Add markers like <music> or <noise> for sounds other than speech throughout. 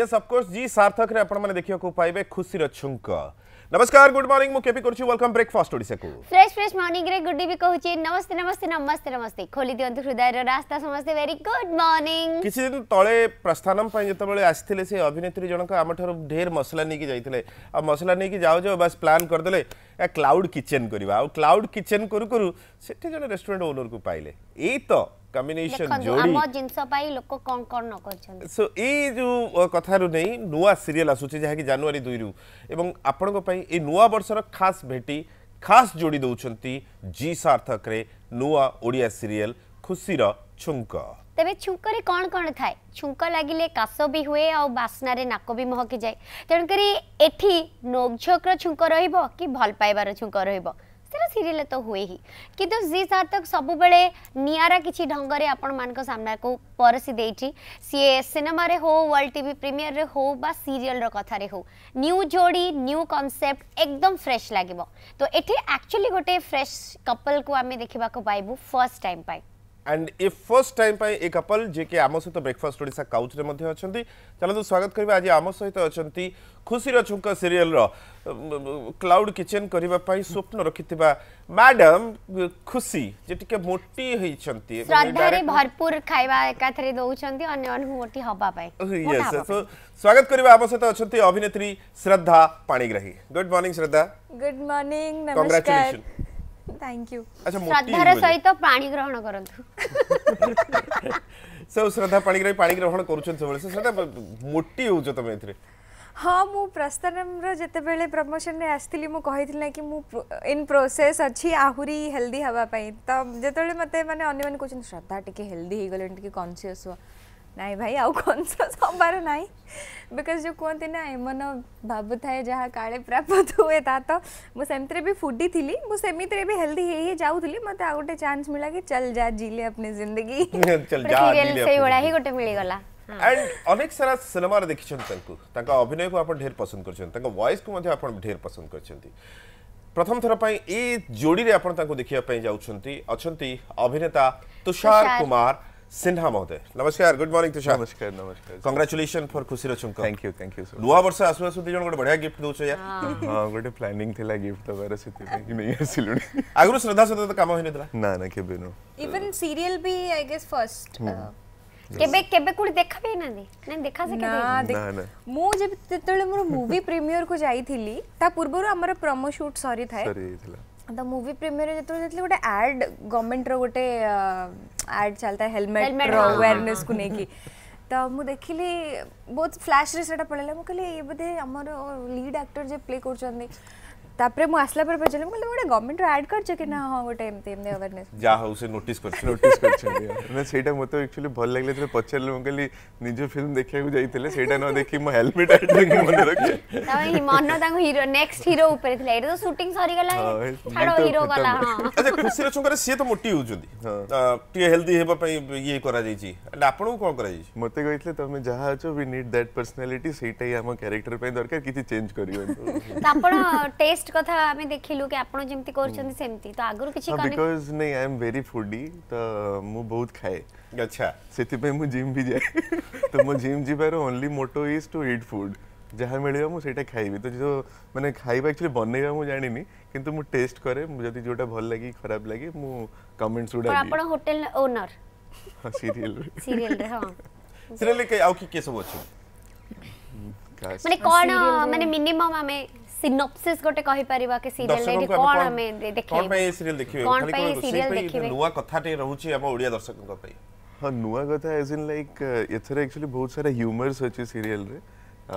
Yes of course जी सार्थक रे आपण माने देखियो पाइबे खुशी रो छुंक नमस्कार गुड मॉर्निंग मु केपी करछु वेलकम ब्रेकफास्ट ओडिसा को फ्रेश फ्रेश मॉर्निंग रे गुड भी छी नमस्ते नमस्ते नमस्ते नमस्ते खोली दियंत हृदय रो रास्ता समस्ते वेरी गुड मॉर्निंग किछि दिन तळे प्रस्थानम पय जत बेले आस्थिले से अभिनेत्री जणक आमठर ढेर मसला नेकी जाइथिले आ मसला नेकी जाओ जो बस प्लान कर देले क्लाउड किचन करवा आ क्लाउड किचन करू करू सेठी जने रेस्टोरेंट ओनर को पाइले ए तो कम्बिनेशन जोड़ी हम जिंस पाई लोक कोन कोन न करछन सो ए जो कथा रु नै नुवा सीरियल आसुची जहा कि जनवरी 2 रु एवं आपण को पाई ए नुवा वर्षर खास भेटी खास जोड़ी दउछंती जी सार्थक रे नुवा ओडिया सीरियल खुशी रो छुंक तबे छुंक रे कोन थाए छुंक लगे काश भी हुए आ बासना रे भी महकि जाए तण करी एठी नोग छक छुंक रहइबो कि भल पाइबार छुंक रहइबो तेरा तो हुए ही किंतु जी सार तक सब बेले नियारा किसी ढंग से आपण मान को सामना को परसी देई सी सिनेमा रे हो वर्ल्ड टीवी प्रीमियर रे हो बा सीरियल रो कथा रे हो न्यू जोड़ी न्यू कनसेप्ट एकदम फ्रेश लगे तो ये एक्चुअली गोटे फ्रेश कपल को आम देखा पाइबू फर्स्ट टाइम पाई एंड ए फर्स्ट टाइम पर ए कपल जे कि आम सहित ब्रेकफास्ट ओडा काउच में चलते स्वागत करवा आज आम सहित अच्छा खुशीर छुंक सीरीयल क्लाउड किचेन करने स्वप्न रखि मैडम खुशी जे टिके मोटी होइछंती श्रद्धारे भरपूर खाइबा एकाथरे दउछंती अन्य अनु मोटी हबा पाए यस सो स्वागत करबा आप सहित अछंती अभिनेत्री Shraddha Panigrahi good morning Shraddha good morning नमस्कार कांग्रेचुलेशन थैंक यू श्रद्धार सहित पाणी ग्रहण करंतु सो श्रद्धा पाणी ग्रहण पाणी ग्रहण करूछन सबले श्रद्धा मोटी होउछ तमे एथरे हाँ मु प्रस्थानम जिते बेले प्रमोशन रे आसली मु कही कि मु इन प्रोसेस अच्छी आहुरी हेल्दी हवा तो जिते मत मैंने अन्य मैंने कहते श्रद्धा टी हेल्दी हो गले कनसीयस हुआ ନାଇଁ ଭାଇ ଆଉ କନସିୟସ୍ ହେବାର ନାହିଁ ବିକଜ୍ ଯେଉଁ କୁହନ୍ତି ନା ମନ ଭାବୁଥାଏ ଯାହା କାଳେ ପ୍ରାପ୍ତ ହୁଏ ତା ତ ମୁଁ ସେମିତିରେ ବି ଫୁଡି ଥିଲି ମୁଁ ସେମିତିରେ ବି ହେଲ୍ଦି ହେଇ ହେଇ ଯାଉଥିଲି ମୋତେ ଆଉ ଗୋଟେ ଚାନ୍ସ ମିଳିଲା କି ଚାଲ ଯା ଜିଲେ ଆପନି ଜିନ୍ଦଗି ସେଇଭଳିଆ ହିଁ ଗୋଟେ ମିଳିଗଲା एंड अनेक सारा सिनेमा देखिछन तंकु तंका अभिनय को आपण ढेर पसंद करछन तंका वॉइस को मध्ये आपण ढेर पसंद करछंती প্রথম থর পাই এই যোড়ি রে আপন তাকু দেখিয়া পাই যাউছন্তি অছন্তি অভিনেতা তুষার কুমার सिन्हा महोदय नमस्कार गुड मॉर्निंग तुषार नमस्कार नमस्कार कांग्रेचुलेशन फॉर खुशी छुंक thank you thank you sir नुआ वर्ष आसु आसु दिजन गो बढ़िया गिफ्ट दोछ यार हां गोटे प्लानिंग थिला गिफ्ट तो दबार सेति कि नहीं आसिलु आगरु श्रद्धा सते तो काम होइने होइनतला ना ना केबे नो इवन सीरियल भी आई गेस फर्स्ट केबे केबे कुड़ी देखा भी ना दे नहीं देखा से केबे ना ना मो जब तेतले मोर मूवी प्रीमियर को जाई थिली ता पूर्वरो हमर प्रोमो शूट सॉरी थाए सॉरी थिला द मूवी प्रीमियर जेतले जेतले गोटे एड गवर्नमेंट रो गोटे एड चलता है हेलमेट हाँ। अवेयरनेस को लेकिन तो मुझे देखिली बहुत फ्लाश से पड़ेगा मुझे कहली ये बोधे आम लीड आक्टर जे प्ले कर ତାପରେ ମୁଁ ଆସିଲା ପରେ ପଚାରିଲି ମୁଁ କହିଲି ଗୋଟେ ଗଭର୍ଣ୍ଣମେଣ୍ଟର ଆଡ୍ କରିଛ କି ନା ହଁ ଗୋଟେ ଏମିତି ଏମିତି ଆୱାରନେସ୍ ଯାହା ହଉ ସେ ନୋଟିସ୍ କରିଛି ନୋଟିସ୍ କରିଛନ୍ତି ନା ସେଇଟା ମୋତେ ଆକ୍ଚୁଆଲି ଭଲ ଲାଗିଲା ଯେତେବେଳେ ପଚାରିଲେ ମୁଁ କହିଲି ନିଜ ଫିଲ୍ମ ଦେଖିବାକୁ ଯାଇଥିଲେ ସେଇଟା ନ ଦେଖି ମୋ ହେଲମେଟ୍ ଆଡ୍ ଦେଖି ମନେ ରଖେ ତାପରେ ମନ ତାଙ୍କ ହିରୋ ନେକ୍ସଟ ହିରୋ ଉପରେ ଥିଲା ଏଇଟା ତ ସୁଟିଂ ସରିଗଲା ଛାଡ଼ ହିରୋ ଗଲା ହଁ ଆଚ୍ଛା ଖୁସିର ଛୁଙ୍କରେ ସିଏ ତ ମୋଟି ହେଉଛନ୍ତି ଟିକେ ହେଲ୍ଦି ହେବା ପାଇଁ ଇଏ କରାଯାଇଛି ହେଲେ ଆପଣଙ୍କୁ କ'ଣ କରାଯାଇଛି ମୋତେ କହିଥିଲେ ତମେ ଯାହା ଅଛ ୱି ନିଡ୍ ଦ୍ୟାଟ୍ ପର୍ସନାଲିଟି ସେଇଟା ହିଁ ଆମ କ୍ୟାରେକ୍ଟର ପାଇଁ ଦରକାର କିଛି ଚେଞ୍ଜ କରିବନି ଆପଣ ଟେଷ୍ଟ ଫାର୍ଷ୍ଟ କଥା ଆମେ ଦେଖିଲୁ କି ଆପଣ ଯେମିତି କରୁଛନ୍ତି ସେମିତି ତ ଆଗରୁ କିଛି ବିକଜ ନାଇଁ ଆଇ ଏମ୍ ଭେରି ଫୁଡି ତ ମୁଁ ବହୁତ ଖାଏ ଆଚ୍ଛା ସେଥିପାଇଁ ମୁଁ ଜିମ୍ ବି ଯାଏ ତ ମୋ ଜିମ୍ ଯିବାର only motto is to eat food ଯାହା ମିଳିବ ମୁଁ ସେଇଟା ଖାଇବି ତ ଯେଉଁ ମାନେ ଖାଇବା ଆକ୍ଚୁଆଲି ବନେଇବା ମୁଁ ଜାଣିନି କିନ୍ତୁ ମୁଁ ଟେଷ୍ଟ କରେ ମୁଁ ଯଦି ଯେଉଁଟା ଭଲ ଲାଗେ ଖରାପ ଲାଗେ ମୁଁ କମେଣ୍ଟସ୍ ଗୁଡ଼ା ଆପଣ ହୋଟେଲ ଓନର୍ ହଁ ସିରିଏଲରେ ସିରିଏଲରେ ହଁ ସିରିଏଲରେ ଆଉ କିଏ ସବୁ ଅଛନ୍ତି ମାନେ କ'ଣ ମାନେ ମିନିମମ୍ ଆମେ सिनोप्सिस गोटे कहि परबा के सीरियल ले कोन हमें देखिए कोन पे सीरियल देखिए कोन पे सीरियल देखिए नुवा कथा टे रहू छी हम ओडिया दर्शक को पे हां नुवा कथा एज इन लाइक एथरे एक्चुअली बहुत सारा ह्यूमर्स अछि सीरियल रे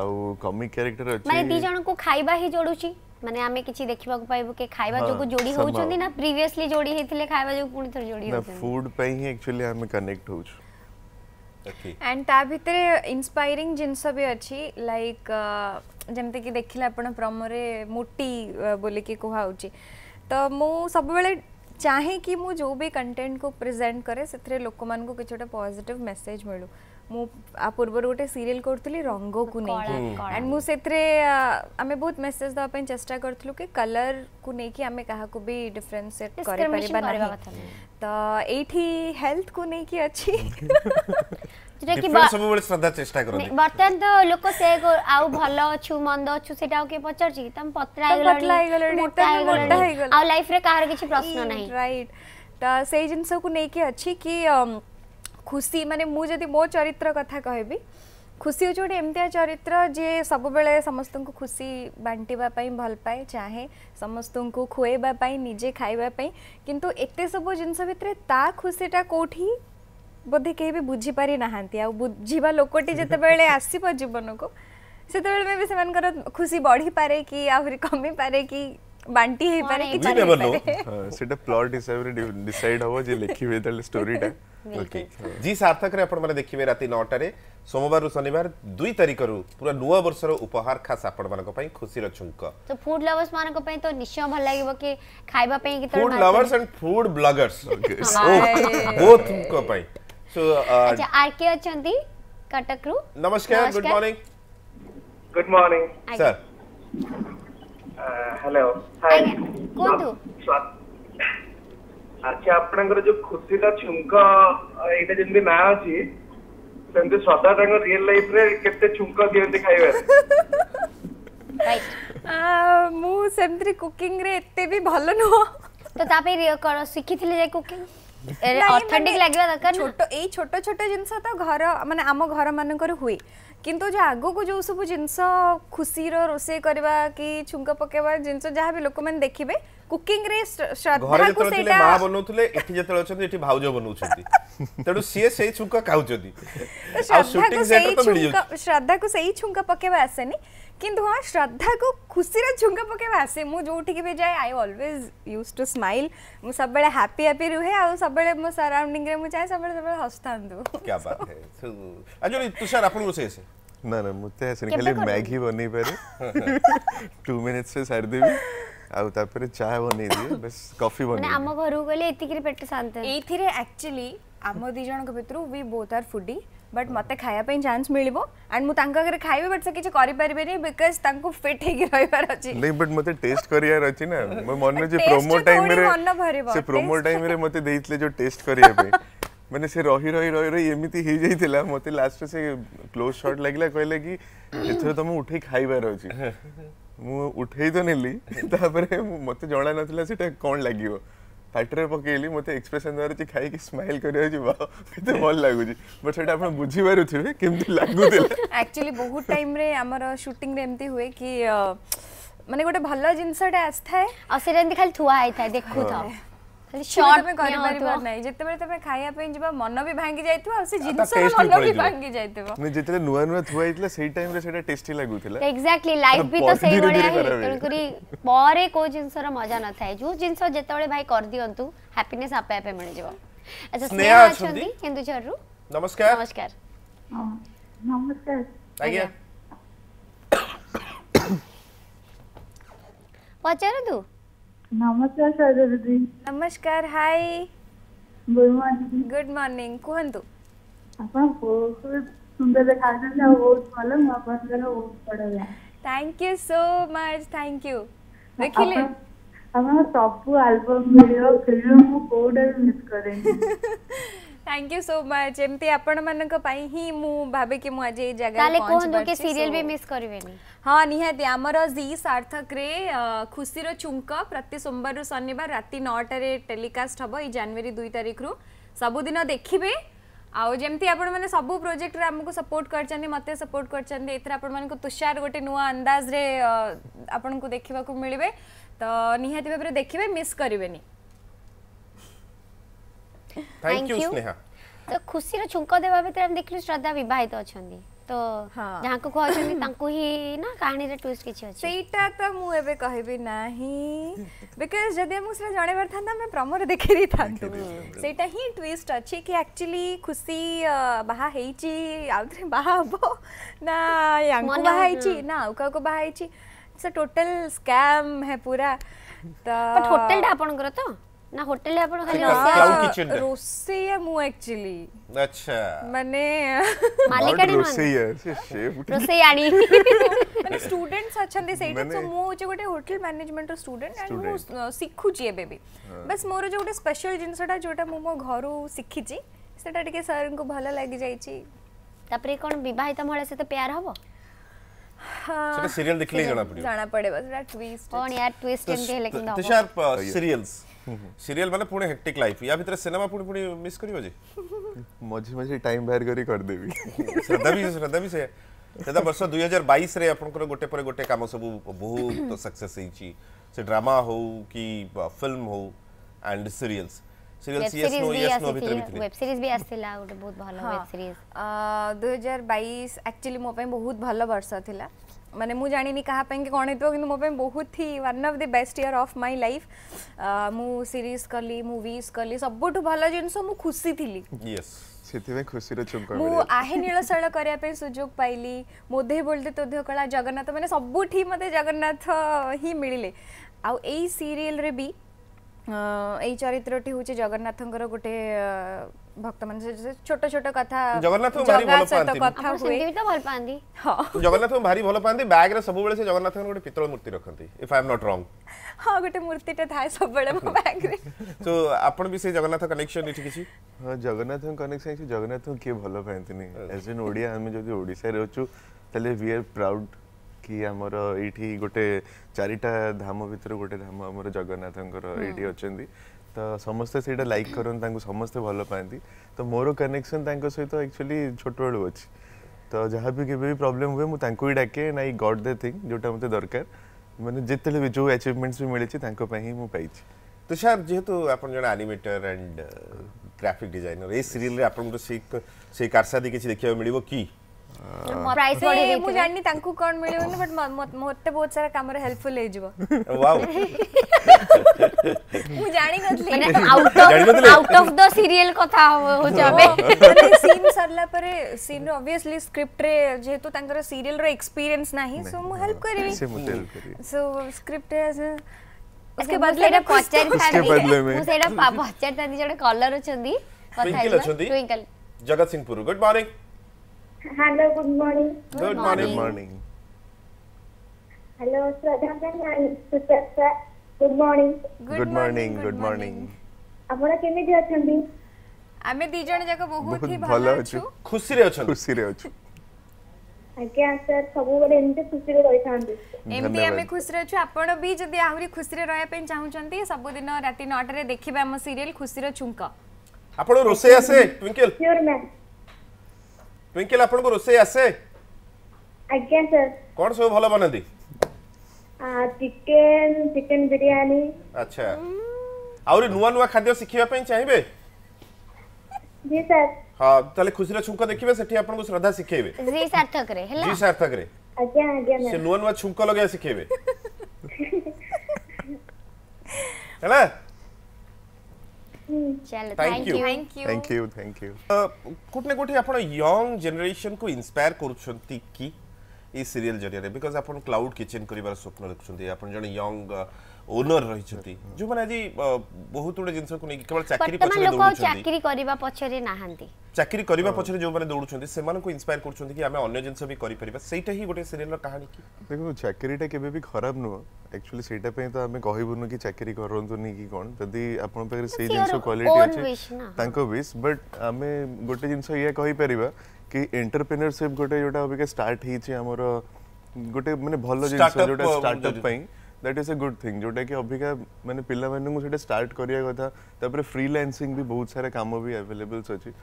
आउ कॉमिक कैरेक्टर अछि माने दी जण को खाइबा ही जोडू छी माने आमे किछि देखबा को पाइबो के खाइबा जो को जोडी होउछन ना प्रीवियसली जोडी हेथिले खाइबा जो पुनी थोर जोडी होउछन फूड पे ही एक्चुअली आमे कनेक्ट होउछु एंड ता भितर इंस्पायरिंग जिनस भी अच्छी लाइक जमती जमीक देखिले आप प्रमोरे मोटी बोलिकी कहूँ तो मु सब चाहे कि मु जो भी कंटेंट को प्रेजेंट करे से लोक मान को किसी गोटे पजिट मेसेज मिलू मु पूर्व गोटे सीरियल करी रंग को नहीं एंड मुझे आम बहुत मेसेज दवाप चेस्टा करूँ कि कलर को लेकिन आम क्या भी डिफरेन्सीएट कर तो ये हेल्थ को लेकिन अच्छी ଯୋଉଟା କି ସବୁବେଳେ ଶ୍ରଦ୍ଧା ଚେଷ୍ଟା କରନ୍ତି ବର୍ତ୍ତମାନ ତ ଲୋକ ସେ ଆଉ ଭଲ ଅଛୁ ମନ୍ଦ ଅଛୁ ସେଟା ଆଉ କିଏ ପଚାରୁଛି କି ତମେ ପତଳା ହେଇଗଲଣି ମୋଟା ହେଇଗଲଣି ଆଉ ଲାଇଫରେ କାହାର କିଛି ପ୍ରଶ୍ନ ନାହିଁ ରାଇଟ୍ ତ ସେଇ ଜିନିଷକୁ ନେଇକି ଅଛି କି ଖୁସି ମାନେ ମୁଁ ଯଦି ମୋ ଚରିତ୍ର କଥା କହିବି ଖୁସି ହେଉଛି ଗୋଟେ ଏମିତିଆ ଚରିତ୍ର ଯିଏ ସବୁବେଳେ ସମସ୍ତଙ୍କୁ ଖୁସି ବାଣ୍ଟିବା ପାଇଁ ଭଲ ପାଏ ଚାହେଁ ସମସ୍ତଙ୍କୁ ଖୁଆଇବା ପାଇଁ ନିଜେ ଖାଇବା ପାଇଁ କିନ୍ତୁ ଏତେ ସବୁ ଜିନିଷ ଭିତରେ ତା ଖୁସିଟା କେଉଁଠି ବୋଧେ କେହି ବି ବୁଝିପାରି ନାହାନ୍ତି ଆଉ ବୁଝିବା ଲୋକଟି ଯେତେବେଳେ ଆସିବ ଜୀବନକୁ ସେତେବେଳେ ମେ ବି ସେମାନଙ୍କର ଖୁସି ବଢ଼ିପାରେ କି ଆହୁରି କମିପାରେ କି ବାଣ୍ଟି ହେଇପାରେ କି ସେଟା ପ୍ଲଟ ହିସାବରେ ଡିସାଇଡ ହବ ଯେ ଲେଖିବେ ତାହେଲେ ଷ୍ଟୋରୀଟା ଓକେ ଜି ସାର୍ଥକରେ ଆପଣମାନେ ଦେଖିବେ ରାତି ନଅଟାରେ ସୋମବାରରୁ ଶନିବାର ଦୁଇ ତାରିଖରୁ ପୁରା ନୂଆ ବର୍ଷର ଉପହାର ଖାସ୍ ଆପଣମାନଙ୍କ ପାଇଁ ଖୁସିର ଛୁଙ୍କ ତ ଫୁଡ ଲଭର୍ସ ମାନଙ୍କ ପାଇଁ ତ ନିଶ୍ଚୟ ଭଲ ଲାଗିବ କି ଖାଇବା ପାଇଁ କେତେବେଳେ food lovers and food bloggers ବୋଥଙ୍କ ପାଇଁ so uh, acha rk achanti katak ru namaskar good morning good morning sir uh, hello hi kuntu ଆଚ୍ଛା ଆପଣଙ୍କର ଯୋଉ ଖୁସିର ଛୁଙ୍କ ଏଇଟା ଯେମିତି ନାଁ ଅଛି ସେମିତି ସଦା ତାଙ୍କ ରିଅଲ ଲାଇଫରେ କେତେ ଛୁଙ୍କ ଦିଅନ୍ତି ଖାଇବାରେ ମୁଁ ସେମିତିରେ କୁକିଂରେ ଏତେ ବି ଭଲ ନୁହଁ ତ ତା ପାଇଁ ଶିଖିଥିଲେ ଯାଇ କୁକିଂ ଅଥେଣ୍ଟିକ ଲାଗିବା ଦରକାର ଛୋଟ ଏଇ ଛୋଟ ଛୋଟ ଜିନିଷ ତ ଘର ମାନେ ଆମ ଘର ମାନଙ୍କରେ ହୁଏ କିନ୍ତୁ ଯେ ଆଗକୁ ଯେଉଁ ସବୁ ଜିନିଷ ଖୁସିର ରୋଷେଇ କରିବା କି ଛୁଙ୍କ ପକାଇବା ଜିନିଷ ଯାହା ବି ଲୋକମାନେ ଦେଖିବେ କୁକିଂ ରେ ଶ୍ରଦ୍ଧାକୁ ସେଇଟା ମା ବନଉଥିଲେ ଏଠି ଯେତେବେଳେ ଅଛନ୍ତି ଏଠି ଭାଉଜ ବନଉଛନ୍ତି ତେଣୁ ସିଏ ସେଇ ଛୁଙ୍କ ଖାଉଛନ୍ତି ଆଉ ସୁଟିଂ ସେଟ୍ ତ ମିଳି ଯାଉଛି ଶ୍ରଦ୍ଧାକୁ ସେଇ ଛୁଙ୍କ ପକେଇବା ଆସେନି କିନ୍ତୁ ହଁ ଶ୍ରଦ୍ଧାକୁ ଖୁସିର ଛୁଙ୍କ ପକେଇବା ଆସେ ମୁଁ ଯେଉଁଠିକି ବି ଯାଏ I always use to smile ମୁଁ ସବୁବେଳେ ହାପି ହାପି ରୁହେ ଆଉ ସବୁବେଳେ ମୋ ସରାଉଣ୍ଡିଂରେ ମୁଁ ଚାହେଁ ସବୁବେଳେ ସବୁବେଳେ ହସିଥାନ୍ତୁ ଆକ୍ଚୁଆଲି ତୁଷାର ଆପଣଙ୍କୁ ରୋଷେଇ ଆସେ ନା ନା ମୋତେ ଆସେନି ଖାଲି ମ୍ୟାଗି ବନେଇ ପାରେ ଟୁ ମିନିଟ୍ସରେ ସାରିଦେବି ଆଉ ତାପରେ ଚାହା ବନେଇ ଦିଏ ବସ୍ କଫି ବନେଇ ମାନେ ଆମ ଘରକୁ ଗଲେ ଏତିକିରେ ପେଟ ଶାନ୍ତ ଏଇଥିରେ ଆକ୍ଚୁଆଲି ଆମ ଦୁଇ ଜଣଙ୍କ ଭିତରୁ we both are foodie but ମୋତେ ଖାଇବା ପାଇଁ ଚାନ୍ସ ମିଳିବ ଆଣ୍ଡ ମୁଁ ତାଙ୍କ ଆଗରେ ଖାଇବି ବଟ୍ ସେ କିଛି କରିପାରିବେନି ବିକଜ ତାଙ୍କୁ ଫିଟ୍ ହେଇକି ରହିବାର ଅଛି ନାଇଁ ବଟ୍ ମୋତେ ଟେଷ୍ଟ କରିବାର ଅଛି ନା ମୋ ମନେ ଅଛି ପ୍ରୋମୋ ଟାଇମ୍ରେ ସେ ପ୍ରୋମୋ ଟାଇମ୍ରେ ମୋତେ ଦେଇଥିଲେ ଯେଉଁ ଟେଷ୍ଟ କରିବା ପାଇଁ ମାନେ ସେ ରହି ରହି ରହି ରହି ଏମିତି ହେଇଯାଇଥିଲା ମୋତେ ଲାଷ୍ଟରେ ସେ କ୍ଲୋଜ୍ ସଟ୍ ଲାଗିଲା କହିଲେ କି ଏଥର ତମକୁ ଉଠେଇ ଖାଇବାର ଅଛି ମୁଁ ଉଠେଇ ତ ନେଲି ତାପରେ ମୋତେ ଜଣା ନଥିଲା ସେଟା କ'ଣ ଲାଗିବ ପାଟିରେ ପକେଇଲି ମୋତେ ଏକ୍ସପ୍ରେସନ୍ ଦେବାର ଅଛି ଖାଇକି ସ୍ମାଇଲ୍ କରିବାକୁ ଯିବ କେତେ ଭଲ ଲାଗୁଛି ବଟ୍ ସେଇଟା ଆପଣ ବୁଝିପାରୁଥିବେ କେମିତି ଲାଗୁଥିଲା ଆକ୍ଚୁଆଲି ବହୁତ ଟାଇମ୍ରେ ଆମର ସୁଟିଂରେ ଏମିତି ହୁଏ କି ମାନେ ଗୋଟେ ଭଲ ଜିନିଷଟା ଆସିଥାଏ ଆଉ ସେଇଟା ଏମିତି ଖାଲି ଥୁଆ ହେଇଥାଏ ଦେଖୁଥାଉ শর্ট তুমি করি পারিব নাই যেতবেলে তুমি খাইয়া পই যিবা মন বি ভাঙ্গি যাইতো আর সে জিনিস মন বি ভাঙ্গি যাইতো তুমি যেতলে নুয়া নুয়া থুয়াইতলে সেই টাইমরে সেটা টেস্টি লাগুতিলা এক্স্যাক্টলি লাইফ বি তো সেই ভলিয়া হি তেণু করি পরে কো জিনিসর মজা ন থাই যো জিনিস যেতবেলে ভাই কর দিয়ন্তু হ্যাপিনেস আপে আপে মিলি যাব আচ্ছা স্নেহা আছন্তি কেন্দুঝর রু নমস্কার নমস্কার নমস্কার আজ্ঞা পচারু তু ନମସ୍କାର ସୌର ଦିଦି ନମସ୍କାର hi good morning good morning କୁହନ୍ତୁ ଆପଣ ବହୁତ ସୁନ୍ଦର ଦେଖାଯାଉଛନ୍ତି ଆଉ ବହୁତ ଭଲ ମୁଁ ଆପଣଙ୍କର ବହୁତ ବଡ଼ thank you so much thank you ଦେଖିଲେ ଆପଣଙ୍କ ସବୁ ଆଲବମ୍ ଭିଡ଼ିଓ ଫିଲ୍ମ ମୁଁ କୋଉଟା ବି ମିସ୍ କରେନି थैंक यू सो मच एमती आपण मानक पई ही मु भाबे कि मु आज ए जगह ताले कोहंदो के सीरियल भी मिस करबेनी हां निहाती हमर जी सार्थक रे खुशी रो चुंक प्रति सोमवार रो शनिवार राति 9टा रे टेलीकास्ट हबो ई जनवरी 2 तारिख रु सबु दिन देखिबे आउ जेमती आपण माने सबु प्रोजेक्ट रे हमको सपोर्ट करचंदी मते सपोर्ट करचंदी एथरा आपण मानको तुषार गोटे नुवा अंदाज रे आपण को देखिबा को मिलबे तो निहाती भाबरे देखिबे मिस करबेनी थैंक यू स्नेहा तो खुशी रो छुंक देवा भीतर हम देखलु श्रद्धा विवाहित अछंदी तो हां जहां को कहछंदी तांको ही ना कहानी रे ट्विस्ट किछ अछि सेटा त मु एबे कहबे नाही बिकॉज जदे हम उसरा जाने बार त मैं प्रोमो रे देखि दी थांतु सेटा ही ट्विस्ट अछि कि एक्चुअली खुशी बाहा हेइची आउतरे बाहा हबो ना यांको बाहा हेइची ना उका को बाहा हेइची सो टोटल स्कैम है पूरा तो बट होटल डा अपन करो तो ନା ହୋଟେଲ ଆପଣ ଖାଲି ରୋଷେଇ ମୁଁ ଆକ୍ଚୁଆଲି ଆଚ୍ଛା ମାନେ ମାଲିକାଣୀ ରୋଷେଇ ରୋଷେଇ ଆଣି ମାନେ ଷ୍ଟୁଡେଣ୍ଟସ୍ ଅଛନ୍ତି ସେଇଠି ସୋ ମୁଁ ହେଉଛି ଗୋଟେ ହୋଟେଲ ମ୍ୟାନେଜମେଣ୍ଟର ଷ୍ଟୁଡେଣ୍ଟ ଆଣ୍ଡ ମୁଁ ଶିଖୁଛି ଏବେ ବି ବାସ୍ ମୋର ଯେଉଁ ଗୋଟେ ସ୍ପେଶାଲ ଜିନିଷଟା ଯେଉଁଟା ମୁଁ ମୋ ଘରୁ ଶିଖିଛି ସେଟା ଟିକେ ସାର୍ଙ୍କୁ ଭଲ ଲାଗିଯାଇଛି ତାପରେ କ'ଣ ବିବାହିତ ମହିଳା ସହିତ ପ୍ୟାର ହବ ସେଟା ସିରିଏଲ ଦେଖିଲେ ଜଣା ପଡ଼ିବ ଜଣା ପଡ଼ିବ ସେଟା ଟ୍ୱିଷ୍ଟ କ'ଣ ୟାର ଟ୍ୱିଷ୍ଟ ଏମିତି ହେଲେ କିନ୍ତୁ ତୁଷାର ସିରିଏଲ୍ସ ସିରିଏଲ ମାନେ ପୁଣି ହେକ୍ଟିକ୍ ଲାଇଫ୍ ୟା ଭିତରେ ସିନେମା ପୁଣି ପୁଣି ମିସ୍ କରିବ ଯେ ମଝି ମଝି ଟାଇମ୍ ବାହାର କରି କରିଦେବି ଶ୍ରଦ୍ଧା ବି ଶ୍ରଦ୍ଧା ବି ସେୟା ଶ୍ରଦ୍ଧା ବର୍ଷ ଦୁଇ ହଜାର ବାଇଶରେ ଆପଣଙ୍କର ଗୋଟେ ପରେ ଗୋଟେ କାମ ସବୁ ବହୁତ ସକ୍ସେସ୍ ହେଇଛି ସେ ଡ୍ରାମା ହଉ କି ଫିଲ୍ମ ହଉ ଆଣ୍ଡ ସିରିଏଲ୍ସ सीरियल सीएस नो यस नो भीतर भीतर वेब सीरीज भी आसिला गोटे बहुत भलो वेब सीरीज 2022 एक्चुअली मो पई बहुत भलो वर्ष थिला मे जाणि काही कण येतो की मी बहुत ही ओन अफ दस्ट इयर अफ मी सिरीज कली मुली मु खुशी सुली मधे बोलते तुधक्रनाथ मी सबुठी मध्ये जगन्नाथ ही मिळले आऊ सिरीयल ए चरित्रटी हव जगन्नाथं गोटे भक्त मान छोट छोट कथा जगन्नाथ भारी भलो पांदी कथा हुए सेमति तो भल पांदी हां जगन्नाथ भारी भलो पांदी बैग रे सब बेले से जगन्नाथ को पितळ मूर्ति रखंती if I am not wrong हां गोटे मूर्ति ते थाए सब बेले मो बैग रे तो आपण भी से जगन्नाथ कनेक्शन इठी किछि हां जगन्नाथ कनेक्शन से जगन्नाथ के भलो पांदी नि एज एन ओडिया हम जदि ओडिसा रे होचू तले वी आर प्राउड कि आमर इठी गोटे चारिटा धाम भितर गोटे धाम आमर जगन्नाथ को इठी अछंदी ତ ସମସ୍ତେ ସେଇଟା ଲାଇକ୍ କରନ୍ତି ତାଙ୍କୁ ସମସ୍ତେ ଭଲ ପାଆନ୍ତି ତ ମୋର କନେକ୍ସନ୍ ତାଙ୍କ ସହିତ ଆକ୍ଚୁଆଲି ଛୋଟବେଳୁ ଅଛି ତ ଯାହା ବି କେବେ ବି ପ୍ରୋବ୍ଲେମ୍ ହୁଏ ମୁଁ ତାଙ୍କୁ ହିଁ ଡାକେ and I got the thing ଯେଉଁଟା ମୋତେ ଦରକାର ମାନେ ଯେତେବେଳେ ବି ଯେଉଁ ଆଚିଭମେଣ୍ଟସ୍ ବି ମିଳିଛି ତାଙ୍କ ପାଇଁ ହିଁ ମୁଁ ପାଇଛି ତୁଷାର ଯେହେତୁ ଆପଣ ଜଣେ ଆନିମେଟର୍ ଆଣ୍ଡ ଗ୍ରାଫିକ୍ ଡିଜାଇନର୍ ଏଇ ସିରିଏଲ୍ରେ ଆପଣଙ୍କୁ ସେଇ ସେଇ କାରସାଦି କିଛି ଦେଖିବାକୁ ମିଳିବ କି प्राइस पड़े दे मु जाननी तांकू कोन मिलियो न बट मोते बहुत सारा काम रे हेल्पफुल हे जीवो वाओ मु जानि नथली माने out of out of the serial कथा हो जाबे सीन सरला परे सीन ऑब्वियसली स्क्रिप्ट रे जेतु तांकर सीरियल रे एक्सपीरियंस नाही सो मु हेल्प करिवि सो स्क्रिप्ट एज अ उसके बदले रे पचार था मु सेडा पचार था जडे कलर अछंदी कथा Twinkle Jagatsinghpur good morning hello good morning good morning morning hello Shraddha sir good morning good morning good morning ଆପଣ କେମିତି ଅଛନ୍ତି ଆମେ ଦି ଜଣ ଯାକ ବହୁତ ହି ଭଲ ଅଛୁ ଖୁସିରେ ଅଛୁ ଖୁସିରେ ଅଛୁ ଆଜ୍ଞା ସାର୍ ସବୁବେଳେ ଏମିତି ଖୁସିରେ ରହିଥାନ୍ତି ଏମିତି ଆମେ ଖୁସିରେ ଅଛୁ ଆପଣ ବି ଯଦି ଆହୁରି ଖୁସିରେ ରହିବା ପାଇଁ ଚାହୁଁଛନ୍ତି ସବୁଦିନ ରାତି ନଅଟାରେ ଦେଖିବେ ଆମ ସିରିଏଲ ଖୁସିର ଛୁଙ୍କ ଆପଣ ରୋଷେଇ ଆସେ ଟ୍ୱିଙ୍କଲ ଟ୍ୱିଙ୍କିଲ ଆପଣଙ୍କୁ ରୋଷେଇ ଆସେ ଆଜ୍ଞା ସାର୍ କ'ଣ ସବୁ ଭଲ ବନାନ୍ତି ଚିକେନ ଚିକେନ ବିରିୟାନୀ ଆଚ୍ଛା ଆହୁରି ନୂଆ ନୂଆ ଖାଦ୍ୟ ଶିଖିବା ପାଇଁ ଚାହିଁବେ জি স্যার হ্যাঁ তাহলে খুশির ছুঙ্ক দেখিবে সেটি আপনাকে শ্রদ্ধা শিখাইবে জি সার্থক রে হেলা জি সার্থক রে আজ্ঞা আজ্ঞা সে নুয়া নুয়া ছুঙ্ক লগাই শিখাইবে হেলা चलो thank you thank you thank you कोट ना कोटी आपण यंग जनरेशन को इंस्पायर करूछंती की এই সিরিয়াল জরিয়ারে বিকজ আপন ক্লাউড কিচেন করিবার স্বপ্ন দেখছন্তি আপন জন ইয়ং ওনর রহিছন্তি যে মানে আজি বহুত গুড়ে জিনিস কো নেই কেবল চাকরি পছরে দৌড়ছন্তি চাকরি করিবা পছরে নাহান্তি চাকরি করিবা পছরে যে মানে দৌড়ছন্তি সেমানকো ইন্সপায়ার করছন্তি কি আমি অন্য জিনিস বি করি পারিবা সেইটা হি গটে সিরিয়ালর কাহিনী কি দেখো চাকরিটা কেবে বি খারাপ নয় एक्चुअली सेटा पे तो हमें कहिबुनु कि चाकरी करंतुनी कि कोन जदी आपन पे से जिंस क्वालिटी अछि तांको विश बट हमें गोटे जिंस ये कहि परबा कि एंटरप्रेन्योरशिप गोटे जोटा अभी के स्टार्ट हिछि हमर गोटे माने भलो जिंस जोटा स्टार्टअप पे that is a good thing जोटा कि अबिका माने पिला मानन को सेटा स्टार्ट करिया कथा तापरे फ्रीलांसिंग भी बहुत सारे काम भी अवेलेबल्स अछि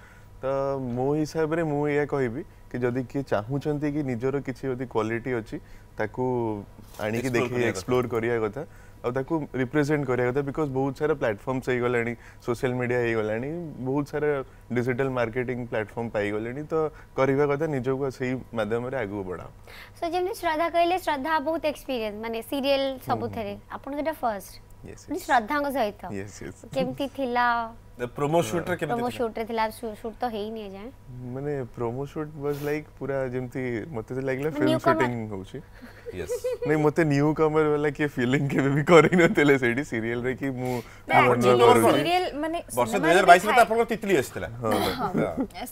ତ ମୋ ହିସାବରେ ମୁଁ ଏଇଆ କହିବି କି ଯଦି କିଏ ଚାହୁଁଛନ୍ତି କି ନିଜର କିଛି ଯଦି କ୍ୱାଲିଟି ଅଛି ତାକୁ ଆଣିକି ଦେଖି ଏକ୍ସପ୍ଲୋର କରିବା କଥା ଆଉ ତାକୁ ରିପ୍ରେଜେଣ୍ଟ କରିବା କଥା ବିକଜ୍ ବହୁତ ସାରା ପ୍ଲାଟଫର୍ମସ୍ ହେଇଗଲାଣି ସୋସିଆଲ ମିଡ଼ିଆ ହେଇଗଲାଣି ବହୁତ ସାରା ଡିଜିଟାଲ ମାର୍କେଟିଂ ପ୍ଲାଟଫର୍ମ ପାଇଗଲେଣି ତ କରିବା କଥା ନିଜକୁ ସେଇ ମାଧ୍ୟମରେ ଆଗକୁ ବଢ଼ାଅ ସୋ ଯେମିତି ଶ୍ରଦ୍ଧା କହିଲେ ଶ୍ରଦ୍ଧା ବହୁତ ଏକ୍ସପିରିଏନ୍ସ ମାନେ ସିରିଏଲ ସବୁଥିରେ ଆପଣଙ୍କ ଏଇଟା ଫର୍ଷ୍ଟ ଶ୍ରଦ୍ଧାଙ୍କ ସହିତ କେମିତି ଥିଲା પ્રોમો શૂટર કેમ પ્રોમો શૂટર થિલા શૂટ તો હેઈ ને જાય મને પ્રોમો શૂટ વોઝ લાઈક પૂરા જેમથી મતે તો લાગલા ફિલ્મ શૂટિંગ હોઉଛି યસ નહી મતે ન્યુ કમર વાલા કે ફિલિંગ કેବେ ବି କରି ନଥିଲେ ସେଇଠି ସିରିଏଲ ରେ କି ମୁଁ ସିରିଏଲ ମାନେ ବର୍ଷ 2022 ରେ ତ ଆପଣଙ୍କ ତିତଲି ଆସିଥିଲା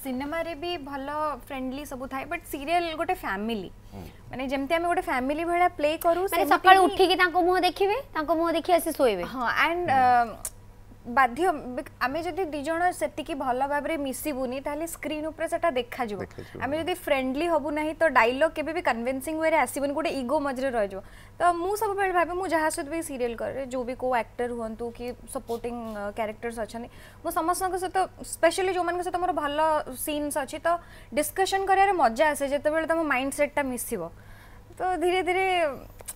ସିନେମା ରେ ବି ଭଲ ଫ୍ରେଣ୍ଡଲି ସବୁ ଥାଏ ବଟ ସିରିଏଲ ଗୋଟେ ଫ୍ୟାମିଲି ମାନେ ଯେମିତି ଆମେ ଗୋଟେ ଫ୍ୟାମିଲି ଭଳିଆ ପ୍ଲେ କରୁ ମାନେ ସକାଳୁ ଉଠିକି ତାଙ୍କ ମୁହଁ ଦେଖିବେ ତାଙ୍କ ମୁହଁ ଦେଖି ଆସି ଶୋଇବେ ହଁ ଆଣ୍ଡ ବାଧ୍ୟ ଆମେ ଯଦି ଦି ଜଣ ସେତିକି ଭଲ ଭାବରେ ମିଶିବୁନି ତାହେଲେ ସ୍କ୍ରିନ୍ ଉପରେ ସେଟା ଦେଖାଯିବ ଆମେ ଯଦି ଫ୍ରେଣ୍ଡଲି ହବୁ ନାହିଁ ତ ଡାଇଲଗ୍ କେବେ ବି କନଭିନ୍ସିଂ ୱେରେ ଆସିବନି ଗୋଟେ ଇଗୋ ମଝିରେ ରହିଯିବ ତ ମୁଁ ସବୁବେଳେ ଭାବେ ମୁଁ ଯାହା ସହିତ ବି ସିରିଏଲ୍ କରେ ଯେଉଁ ବି କେଉଁ ଆକ୍ଟର ହୁଅନ୍ତୁ କି ସପୋର୍ଟିଂ କ୍ୟାରେକ୍ଟର୍ସ ଅଛନ୍ତି ମୁଁ ସମସ୍ତଙ୍କ ସହିତ ସ୍ପେଶାଲି ଯେଉଁମାନଙ୍କ ସହିତ ମୋର ଭଲ ସିନ୍ସ ଅଛି ତ ଡିସ୍କସନ୍ କରିବାରେ ମଜା ଆସେ ଯେତେବେଳେ ତମ ମାଇଣ୍ଡ ସେଟ୍ଟା ମିଶିବ तो धीरे धीरे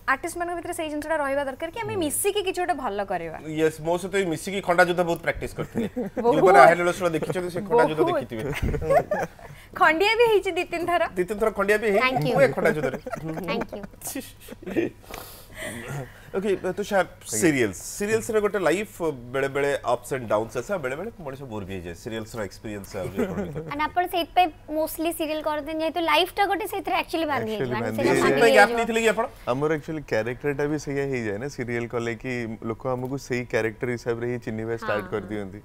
आर्टिस्ट मान भीतर सही जनसडा रहबा दरकार कि हमें मिसी के किछो गोटे भलो करबा यस मो सहित तो मिसिकी खंडा जुदा बहुत प्रैक्टिस करथि करथिले जोपर आहेल देखि छथि से खंडा जुदा देखिथिबे खंडिया भी हेछि दितिन थरा दितिन थरा खंडिया भी हे थैंक यू खंडा युद्ध thank you okay Tushar serials serials रे गोटे लाइफ बेले बेले अप्स एंड डाउन्स असा बेले बेले मोर से बोर भी जे सीरियल्स रो एक्सपीरियंस आ जे एंड आपण सेट पे मोस्टली सीरियल कर करते तो लाइफ टा गोटे सेट रे एक्चुअली बांधी माने से पे गैप नहीं थिले कि आपण हमर एक्चुअली कैरेक्टर टा भी सही हे जाय ना सीरियल कले कि लोक हमकु सही कैरेक्टर हिसाब रे ही चिन्हिबे हाँ। स्टार्ट कर दियंती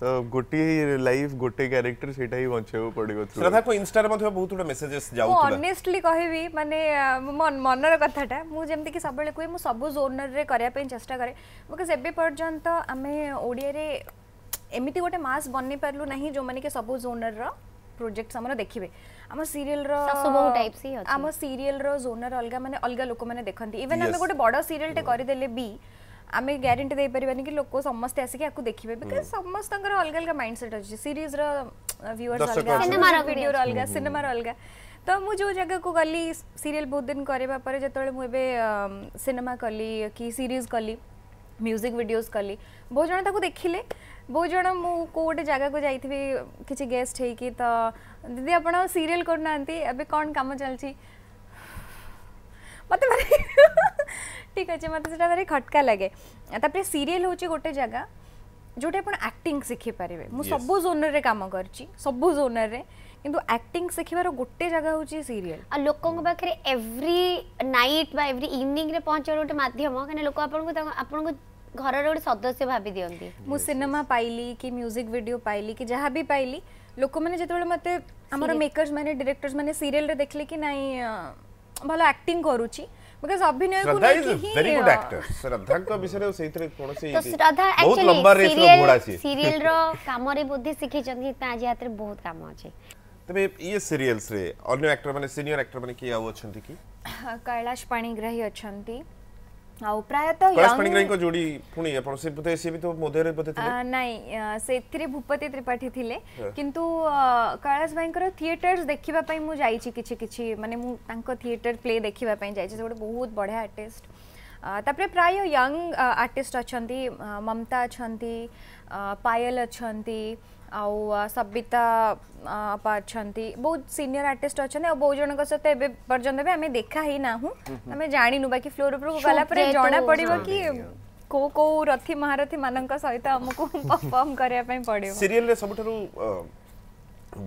ତ ଗୋଟିଏ ଲାଇଫ୍ ଗୋଟେ କ୍ୟାରେକ୍ଟର ସେଇଟା ହିଁ ବଞ୍ଚେଇବାକୁ ପଡ଼ିବ ଶ୍ରଦ୍ଧାକୁ ଇନଷ୍ଟାରେ ମଧ୍ୟ ବହୁତ ଗୁଡ଼େ ମେସେଜେସ୍ ଯାଉଥିଲା ମୁଁ ଅନେଷ୍ଟଲି କହିବି ମାନେ ମନର କଥାଟା ମୁଁ ଯେମିତିକି ସବୁବେଳେ କୁହେ ମୁଁ ସବୁ ଜୋନରରେ କରିବା ପାଇଁ ଚେଷ୍ଟା କରେ ବିକଜ ଏବେ ପର୍ଯ୍ୟନ୍ତ ଆମେ ଓଡ଼ିଆରେ ଏମିତି ଗୋଟେ ମାସ୍ ବନେଇ ପାରିଲୁ ନାହିଁ ଯେଉଁମାନେ କି ସବୁ ଜୋନରର ପ୍ରୋଜେକ୍ଟ ଆମର ଦେଖିବେ ଆମ ସିରିଏଲର ଆମ ସିରିଏଲର ଜୋନର ଅଲଗା ମାନେ ଅଲଗା ଲୋକମାନେ ଦେଖନ୍ତି ଇଭେନ୍ ଆମେ ଗୋଟେ ବଡ଼ ସିରିଏଲଟେ କରିଦେଲେ ବି आम ग्यारंटी दे पारे कि लोक समस्त आसिक या देखिए बिकज हम्म। समस्त अलग अलग माइंड सेट अच्छे सीरीज रिवर्स अलग भिडर अलग सिनेमार अलग तो मुझे जो जगह को गली सीरीयल बहुत दिन करापर जो मुझे सिनेमा um, कली कि सीरीज कली म्यूजिक वीडियोस कली बहुत जन देखिले बहुत जन मुझे जगह को जा कि गेस्ट है तो दीदी आप सीरीयल करना अभी कौन कम चलती मत मतलब- ঠিক আছে মতো সেটা ভারি খটকা লাগে তাপরে সিরিয়েল হচ্ছে গোটে জায়গা ଯେଉଁଠି ଆପଣ ଆକ୍ଟିଂ ଶିଖିପାରିବେ ମୁଁ ସବୁ ଜୋନରେ କାମ କରିଛି ସବୁ ଜୋନରେ କିନ୍ତୁ ଆକ୍ଟିଂ ଶିଖିବାର ଗୋଟେ ଜାଗା ହେଉଛି ସିରିଏଲ୍ ଆଉ ଲୋକଙ୍କ ପାଖରେ ଏଭ୍ରି ନାଇଟ୍ ବା ଏଭ୍ରି ଇଭିନିଂରେ ପହଞ୍ଚିବାର ଗୋଟେ ମାଧ୍ୟମ କାହିଁକିନା ଲୋକ ଆପଣଙ୍କୁ ଆପଣଙ୍କୁ ଘରର ଗୋଟେ ସଦସ୍ୟ ଭାବି ଦିଅନ୍ତି ମୁଁ ସିନେମା ପାଇଲି କି ମ୍ୟୁଜିକ୍ ଭିଡ଼ିଓ ପାଇଲି କି ଯାହା ବି ପାଇଲି ଲୋକମାନେ ଯେତେବେଳେ ମୋତେ ଆମର ମେକର୍ସ ମାନେ ଡିରେକ୍ଟର୍ସ ମାନେ ସିରିଏଲ୍ରେ ଦେଖିଲେ କି ନାଇଁ ଭଲ ଆକ୍ଟିଂ କରୁଛି because abhinay ko nekhi very good actor shraddha ko bisare seithre konosi to shraddha actually bahut lamba race ro ghoda si serial ro kamare bodhi sikhi chanti ta aji hatere bahut kam achi তবে ইয়ে serials রে অন্য actor মানে senior actor মানে কি আউ অছন্তি কি কৈলাশ পাণিগ্রাহী অছন্তি ଆଉ ପ୍ରାୟତଃ କଳାସ୍ପାଣିକ ରାୟଙ୍କ ଯୋଡ଼ି ପୁଣି ଆପଣ ସେ ବୋଧେ ସେ ବି ତ ମୋଦୟରେ ବୋଧେ ଥିଲେ ନାଇଁ ସେଥିରେ ଭୂପତି ତ୍ରିପାଠୀ ଥିଲେ କିନ୍ତୁ କୈଳାସ ଭାଇଙ୍କର ଥିଏଟର୍ସ ଦେଖିବା ପାଇଁ ମୁଁ ଯାଇଛି କିଛି କିଛି ମାନେ ମୁଁ ତାଙ୍କ ଥିଏଟର ପ୍ଲେ ଦେଖିବା ପାଇଁ ଯାଇଛି ସେ ଗୋଟେ ବହୁତ ବଢ଼ିଆ ଆର୍ଟିଷ୍ଟ ତାପରେ ପ୍ରାୟ ୟଙ୍ଗ ଆର୍ଟିଷ୍ଟ ଅଛନ୍ତି ମମତା ଅଛନ୍ତି ପାୟଲ ଅଛନ୍ତି ଆଉ ସବିତା ଅପା ଅଛନ୍ତି ବହୁତ ସିନିୟର ଆର୍ଟିଷ୍ଟ ଅଛନ୍ତି ଆଉ ବହୁତ ଜଣଙ୍କ ସହିତ ଏବେ ପର୍ଯ୍ୟନ୍ତ ବି ଆମେ ଦେଖା ହେଇନାହୁଁ ଆମେ ଜାଣିନୁ ବାକି ଫ୍ଲୋର ଉପରକୁ ଗଲା ପରେ ଜଣା ପଡିବ କି କୋଉ କୋଉ ରଥୀ ମହାରଥୀ ମାନଙ୍କ ସହିତ ଆମକୁ ପରଫର୍ମ କରିବା ପାଇଁ ପଡିବ ସିରିଏଲରେ ସବୁଠାରୁ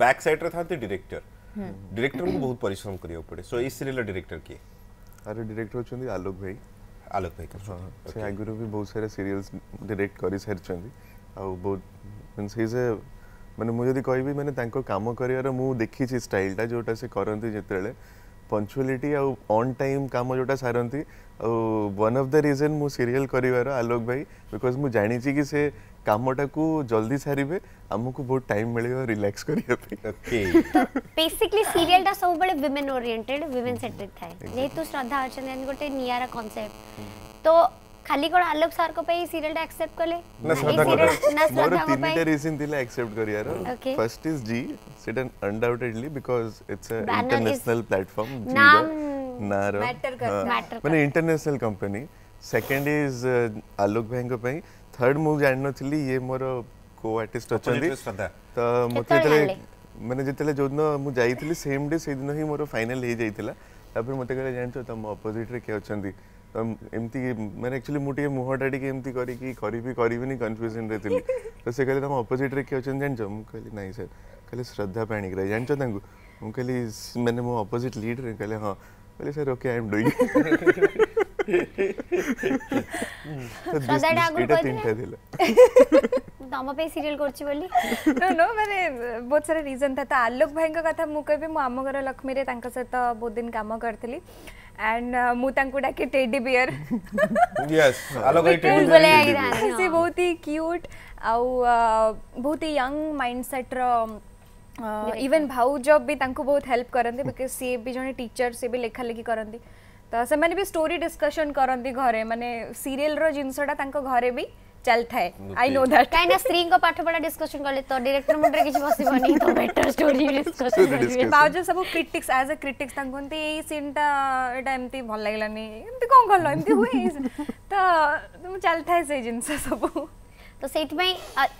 ବ୍ୟାକ୍ ସାଇଡ୍ରେ ଥାନ୍ତି ଡିରେକ୍ଟର ଡିରେକ୍ଟରଙ୍କୁ ବହୁତ ପରିଶ୍ରମ କରିବାକୁ ପଡ଼େ ସୋ ଏଇ ସିରିଏଲର ଡିରେକ୍ଟର କିଏ ଆରେ ଡିରେକ୍ଟର ଅଛନ୍ତି ଆଲୋକ ଭାଇ ଆଲୋକ ଭାଇ ହଁ ସେ ଆଗରୁ ବି ବହୁତ ସାରା ସିରିଏଲ୍ସ ଡିରେକ୍ଟ କରିସାରିଛନ୍ତି ଆଉ ବହୁତ मीन्स हिज ए मैंने मुझे कह मैंने काम कर देखी स्टाइलटा जोटा से करती जिते बड़े पंचुआलीटी आन टाइम कम जो सारती वन ऑफ द रीजन मुझ सीरीयल कर आलोक भाई बिकज मुझ जानी कि से कमटा को जल्दी सारे आमको बहुत टाइम मिले रिलैक्स बेसिकली सीरियल टा सब बले विमेन ओरिएंटेड विमेन सेंट्रिक था जेहेतु श्रद्धा अच्छा गोटे निरा कनसेप्ट तो ଖାଲି କ'ଣ ଆଲୋକ ସାର୍ଙ୍କ ପାଇଁ ସିରିଏଲଟା ଆକ୍ସେପ୍ଟ କଲେ ନା ମୋର ତିନିଟା ରିଜିନ୍ ଥିଲା ଆକ୍ସେପ୍ଟ କରିବାର ଫର୍ଷ୍ଟ ଇଜ୍ ଜି ସେଟା undoubtedly because it's a international platform ନାମ ନାର ମାନେ international company second is Alok ଭାଇଙ୍କ ପାଇଁ ଥର୍ଡ ମୁଁ ଜାଣିନଥିଲି ଇଏ ମୋର କୋ ଆର୍ଟିଷ୍ଟ ଅଛନ୍ତି ତ ମୋତେ ଯେତେବେଳେ ମାନେ ଯେତେବେଳେ ଯେଉଁଦିନ ମୁଁ ଯାଇଥିଲି ସେମ୍ ଡେ ସେଇଦିନ ହିଁ ମୋର ଫାଇନାଲ୍ ହେଇଯାଇଥିଲା ତାପରେ ମୋତେ କହିଲେ ଜାଣିଛ ତମ ଅପୋଜିଟ୍ରେ କିଏ ଅଛନ୍ତି एमती मैंने एक्चुअली मुझे मुहटा टी करी करनी कन्फ्यूजन रे थी तो सी कहे तुम अपोजिट रे किए अच्छे जान कहली ना हाँ। सर कहे श्रद्धा पाणिग्राह जानते मुझे मैंने मो अपोजिट लीड रे कहे हाँ कहे सर ओके आई एम डुई Hmm. <laughs> तो बहुत आलोक भाई कथ कह आम घर लक्ष्मी सहित तो बहुत दिन कम कर एंड मुतांकु डाके टेडी बियर यस बहुत ही क्यूट आ बहुत ही यंग माइंडसेट रो इवन भाऊ भी बहुत हेल्प करनते बिकॉज़ से भी जने टीचर से भी लेखा लेखी करनते ତ ସେମାନେ ବି ଷ୍ଟୋରି ଡିସ୍କସନ୍ କରନ୍ତି ଘରେ ମାନେ ସିରିଏଲ୍ର ଜିନିଷଟା ତାଙ୍କ ଘରେ ବି ଚାଲିଥାଏ ଆଇ ନୋ ଦ୍ୟାଟ୍ କାହିଁକିନା ସ୍ତ୍ରୀଙ୍କ ପାଠପଢ଼ା ଡିସ୍କସନ୍ କଲେ ତ ଡିରେକ୍ଟର ମୁଣ୍ଡରେ କିଛି ବସିବନି ତ ବେଟର ଷ୍ଟୋରି ଡିସ୍କସନ୍ ପାଉଜ ସବୁ କ୍ରିଟିକ୍ସ ଆଜ୍ ଏ କ୍ରିଟିକ୍ସ ତାଙ୍କୁ କୁହନ୍ତି ଏଇ ସିନ୍ଟା ଏଇଟା ଏମିତି ଭଲ ଲାଗିଲାନି ଏମିତି କ'ଣ କଲ ଏମିତି ହୁଏ ତ ଚାଲିଥାଏ ସେଇ ଜିନିଷ ସବୁ ତ ସେଇଥିପାଇଁ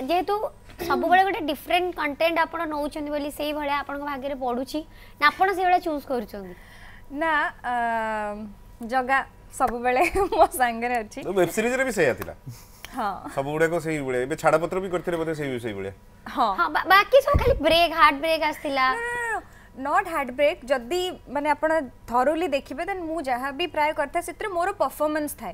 ଯେହେତୁ ସବୁବେଳେ ଗୋଟେ ଡିଫରେଣ୍ଟ କଣ୍ଟେଣ୍ଟ ଆପଣ ନେଉଛନ୍ତି ବୋଲି ସେଇଭଳିଆ ଆପଣଙ୍କ ଭାଗ୍ୟରେ ପଡ଼ୁଛି ନା ଆପଣ ସେଇଭଳିଆ ଚୁଜ୍ କରୁଛନ୍ତି ନା ଜଗା ସବୁବେଳେ ମୋ ସାଙ୍ଗରେ ଅଛି ୱେବ ସିରିଜରେ ବି ସେଇଆ ଥିଲା ହଁ ସବୁ ଗୁଡାକ ସେଇ ଭଳିଆ ଏବେ ଛାଡ଼ପତ୍ର ବି କରିଥିଲେ ବୋଧେ ସେଇ ସେଇ ଭଳିଆ ହଁ ହଁ ବାକି ସବୁ ଖାଲି ବ୍ରେକ୍ ହାର୍ଟ ବ୍ରେକ୍ ଆସିଥିଲା ନଟ୍ ହାର୍ଟ ବ୍ରେକ୍ ଯଦି ମାନେ ଆପଣ ଥରୁଲି ଦେଖିବେ ଦେନ୍ ମୁଁ ଯାହା ବି ପ୍ରାୟ କରିଥାଏ ସେଥିରେ ମୋର ପରଫର୍ମାନ୍ସ ଥାଏ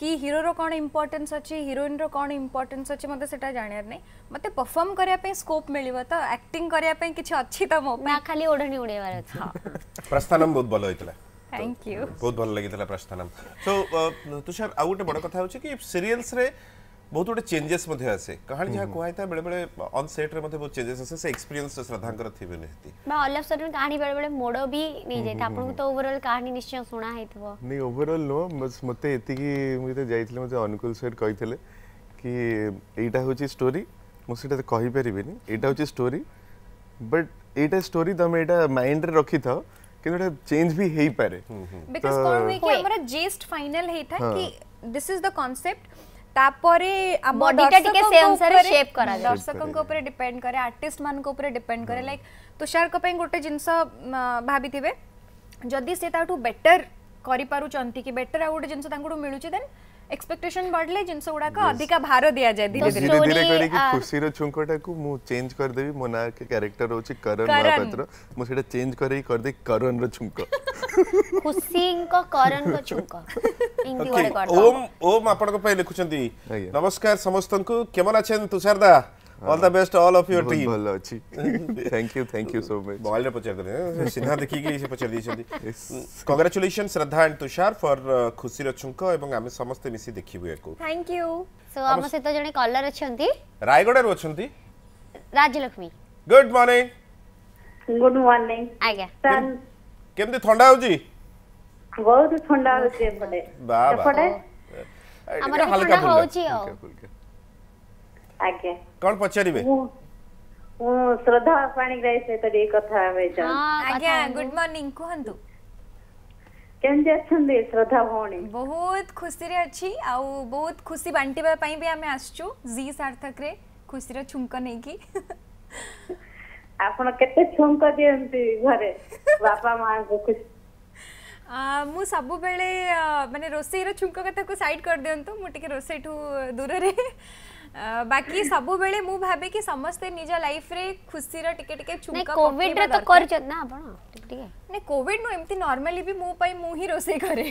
कि हिरोर କ'ଣ ଇମ୍ପୋର୍ଟାନ୍ସ ଅଛି ହିରୋଇନ୍ର କ'ଣ ଇମ୍ପୋର୍ଟାନ୍ସ ଅଛି ମୋତେ ସେଟା ଜାଣିବାର ନାହିଁ ମୋତେ ପରଫର୍ମ କରିବା ପାଇଁ ସ୍କୋପ୍ ମିଳିବ ତ ଆକ୍ଟିଂ କରିବା ପାଇଁ କିଛି ଅଛି ତ ମୋ ପାଇଁ ଖାଲି ଓଢ଼ଣୀ ଉଡ଼େଇବାର ଅଛି ପ୍ରସ୍ଥାନମ ବହୁତ ଭଲ ହେଇଥିଲା ଥ୍ୟାଙ୍କ ୟୁ ବହୁତ ଭଲ ଲାଗିଥିଲା ପ୍ରସ୍ଥାନମ ସୋ ତୁଷାର ଆଉ ଗୋଟେ ବଡ଼ କଥା ହେଉଛି କି ସିରିଏଲ୍ସରେ ବହୁତ ଗୁଡ଼ିଏ ଚେଞ୍ଜେସ୍ ମଧ୍ୟ ଆସେ କାହାଣୀ ଯାହା କୁହାଯାଇଥାଏ ବେଳେବେଳେ ଅନ୍ ସେଟ୍ରେ ମଧ୍ୟ ବହୁତ ଚେଞ୍ଜେସ୍ ଆସେ ସେ ଏକ୍ସପିରିଏନ୍ସ ଶ୍ରଦ୍ଧାଙ୍କର ଥିବେ ନିହାତି ବା ଅଲଫ୍ ସଡନ୍ କାହାଣୀ ବେଳେବେଳେ ମୋଡ଼ ବି ନେଇଯାଇଥାଏ ଆପଣଙ୍କୁ ତ ଓଭରଅଲ୍ କାହାଣୀ ନିଶ୍ଚୟ ଶୁଣା ହେଇଥିବ ନାଇଁ ଓଭରଅଲ୍ ନୁହଁ ମୋତେ ଏତିକି ମୁଁ ଯେତେବେଳେ ଯାଇଥିଲି ମୋତେ ଅନୁକୂଳ ସେଟ୍ କହିଥିଲେ କି ଏଇଟା ହେଉଛି ଷ୍ଟୋରି ମୁଁ ସେଇଟା କହିପାରିବିନି ଏଇଟା ହେଉଛି ଷ୍ଟୋରି ବଟ୍ ଏଇଟା ଷ୍ଟୋରି ତମେ ଏଇଟା ମାଇଣ୍ଡରେ ରଖିଥାଅ କିନ୍ତୁ ଏଇଟା ଚେଞ୍ଜ ବି ହେଇପାରେ ବିକଜ କ'ଣ ହୁଏ କି ଆମର ଜେଷ୍ଟ ଫାଇନାଲ ହେଇଥାଏ କି ଦିସ୍ ଇଜ ଦ କନସେପ୍ଟ তারপরে বডিটা টিকে সে অনুসারে শেপ করা যায় দর্শকଙ୍କ উপরে ডিপেন্ড করে আর্টিস্ট মানଙ୍କ উপরে ডিপেন্ড করে লাইক তুষারଙ୍କ ପାଇଁ ଗୋଟେ ଜିନିଷ ଭାବିଥିବେ ଯଦି ସେ ତାଠୁ ବେଟର କରିପାରୁଛନ୍ତି କି ବେଟର ଆଉ ଗୋଟେ ଜିନିଷ ତାଙ୍କଠୁ ମିଳୁଛି ଦେନ୍ এক্সপেকটেশন বাড়লে জিনিস গুড়াক অধিকা ভার দিয়া যায় ধীরে ধীরে ধীরে করে কি খুশির ছুঙ্কটাকু মু চেঞ্জ করে দেবি মো না ক্যারেক্টার হচ্ছে করণ মহাপাত্র মু সেটা চেঞ্জ করে করে দে করণ র ছুঙ্ক खुशी को करण को छुक हिंदी वर्ड करता ओम ओम आपण को पे लिखुचंती नमस्कार समस्तन को केमन आछन तुषार दा all the best all of your team भल अछि thank you thank you so much mobile रे पचर दे सिन्हा देखि के से पचर दी छथि congratulation Shraddha and Tushar for खुशी रो छुक एवं आमे समस्त मिसी देखिबो एको थैंक यू सो हम से तो जने कलर अछंती रायगडा रो अछंती Rajalakshmi good morning good morning आ आज्ञा କେମିତି ଥଣ୍ଡା ହଉଛି ବହୁତ ଥଣ୍ଡା ହଉଛି ଏପଟେ ଏପଟେ ଆମର ଥଣ୍ଡା ହଉଛି ଆଉ ଆଜ୍ଞା କଣ ପଚାରିବେ ମୁଁ ଶ୍ରଦ୍ଧା ପାଣିଗ୍ରାହୀ ସହିତ ଟିକେ କଥା ହେବେ ଆଜ୍ଞା ଗୁଡ୍ ମର୍ଣ୍ଣିଂ କୁହନ୍ତୁ କେମିତି ଅଛନ୍ତି ଶ୍ରଦ୍ଧା ଭଉଣୀ ବହୁତ ଖୁସିରେ ଅଛି ଆଉ ବହୁତ ଖୁସି ବାଣ୍ଟିବା ପାଇଁ ବି ଆମେ ଆସିଛୁ ଜି ସାର୍ଥକରେ ଖୁସିର ଛୁଙ୍କ ନେଇକି ଆପଣ କେତେ ଠୁଙ୍କ ଦିଅନ୍ତି ଘରେ ବାପା ମାଙ୍କୁ ମୁଁ ସବୁବେଳେ ମାନେ ରୋଷେଇର ଛୁଙ୍କ କଥାକୁ ସାଇଡ୍ କରିଦିଅନ୍ତୁ ମୁଁ ଟିକେ ରୋଷେଇଠୁ ଦୂରରେ ବାକି ସବୁବେଳେ ମୁଁ ଭାବେ କି ସମସ୍ତେ ନିଜ ଲାଇଫରେ ଖୁସିର ଟିକେ ଟିକେ ଛୁଙ୍କ କୋଭିଡରେ ତ କରିଛନ୍ତି ନା ଆପଣ ଟିକେ ନାଇଁ କୋଭିଡ ନୁହେଁ ଏମିତି ନର୍ମାଲି ବି ମୋ ପାଇଁ ମୁଁ ହିଁ ରୋଷେଇ କରେ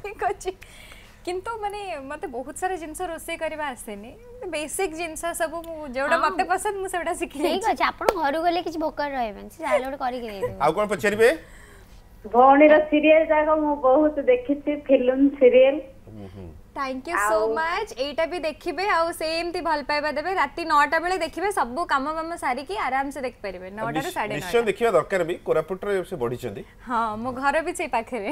ଠିକ୍ ଅଛି কিন্তু মানে মতে বহুত সারা জিনিস রোষেই করা আসেনি বেসিক জিনিস সব যেটা মতে পছন্দ মু সেটা শিখি ঠিক আছে আপন ঘর গলে কিছু ভোকার রহবেন সে ডায়লগ করি গলে আউ কোন পচারিবে ভৌণীর সিরিয়াল যাক মু বহুত দেখিছি film serial thank you so much এইটা বি দেখিবে আউ সেমতি ভাল পাইবা দেবে রাতি 9টা বেলে দেখিবে সব কাম বাম সারি কি আরাম সে দেখি পারিবে 9টা রে 9:30 নিশ্চয় দেখিবা দরকার বি কোরাপুট রে সে বড়িচন্তি হ্যাঁ মো ঘর বি সেই পাখরে